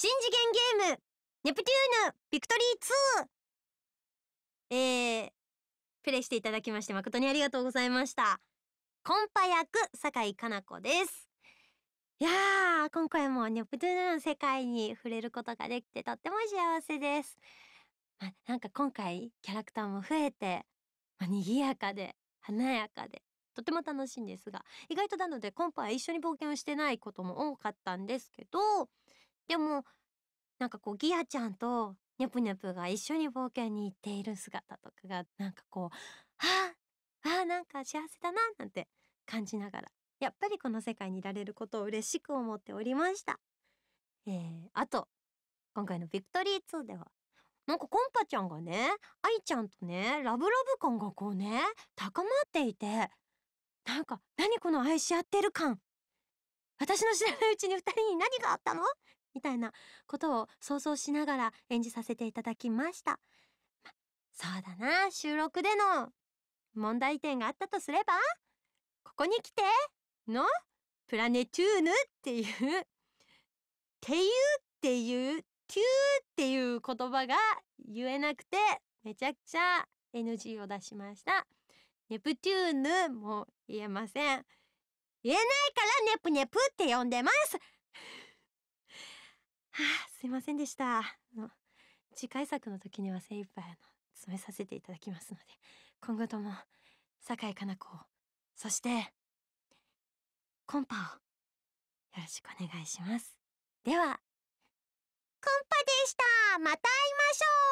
新次元ゲームネプテューヌビクトリー2えー、プレイしていただきまして誠にありがとうございましたコンパ役酒井かな子ですいやー今回もネプテューヌの世界に触れることができてとっても幸せです、まなんか今回キャラクターも増えて、ま賑やかで華やかでとても楽しいんですが意外となのでコンパは一緒に冒険をしてないことも多かったんですけどでも、なんかこう、ギアちゃんと、ニャプニャプが一緒に冒険に行っている姿とかが、なんかこう、ああ、あなんか幸せだな、なんて感じながら、やっぱりこの世界にいられることを嬉しく思っておりました。えー、あと、今回のビクトリー2では、なんかコンパちゃんがね、愛ちゃんとね、ラブラブ感がこうね、高まっていて、なんか、何この愛し合ってる感私の知らないうちに二人に何があったのみたいなことを想像しながら演じさせていただきました。ま、そうだな、収録での問題点があったとすれば、ここに来てのプラネチューヌっていう、ていうっていう、トゥーっていう言葉が言えなくて、めちゃくちゃ NG を出しました。ネプテューヌも言えません。言えないからネプネプって呼んでますあ、すいませんでした。あの、次回作の時には精一杯あの、詰めさせていただきますので、今後とも、酒井かな子を、そして、コンパを、よろしくお願いします。では、コンパでしたまた会いましょう